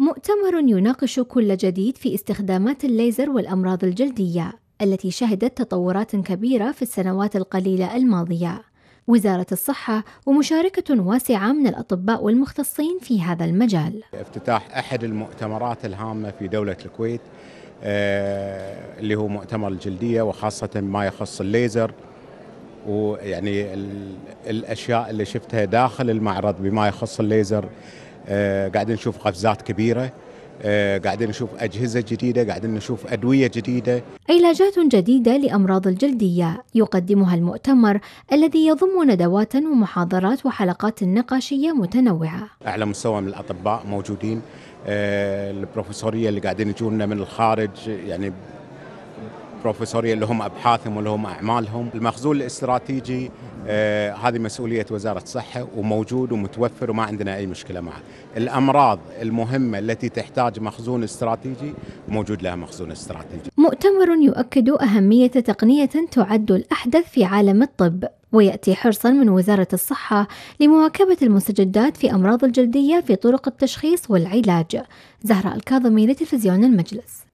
مؤتمر يناقش كل جديد في استخدامات الليزر والأمراض الجلدية التي شهدت تطورات كبيرة في السنوات القليلة الماضية. وزارة الصحة ومشاركة واسعة من الأطباء والمختصين في هذا المجال. افتتاح أحد المؤتمرات الهامة في دولة الكويت آه، اللي هو مؤتمر الجلدية وخاصة ما يخص الليزر ويعني الأشياء اللي شفتها داخل المعرض بما يخص الليزر آه، قاعدين نشوف قفزات كبيره آه، قاعدين نشوف أجهزة جديدة قاعدين نشوف أدوية جديدة علاجات جديدة لأمراض الجلدية يقدمها المؤتمر الذي يضم ندوات ومحاضرات وحلقات نقاشية متنوعة أعلى مستوى من الأطباء موجودين آه، البروفيسورية اللي قاعدين يجونا من الخارج يعني بروفيسوريه اللي هم ابحاثهم واللي هم اعمالهم، المخزون الاستراتيجي آه هذه مسؤوليه وزاره الصحه وموجود ومتوفر وما عندنا اي مشكله معه. الامراض المهمه التي تحتاج مخزون استراتيجي موجود لها مخزون استراتيجي. مؤتمر يؤكد اهميه تقنيه تعد الاحدث في عالم الطب. ويأتي حرصا من وزارة الصحة لمواكبة المستجدات في أمراض الجلدية في طرق التشخيص والعلاج زهراء الكاظمي لتلفزيون المجلس